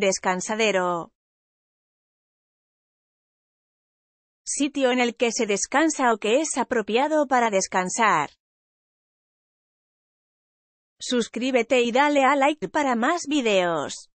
Descansadero. Sitio en el que se descansa o que es apropiado para descansar. Suscríbete y dale a like para más videos.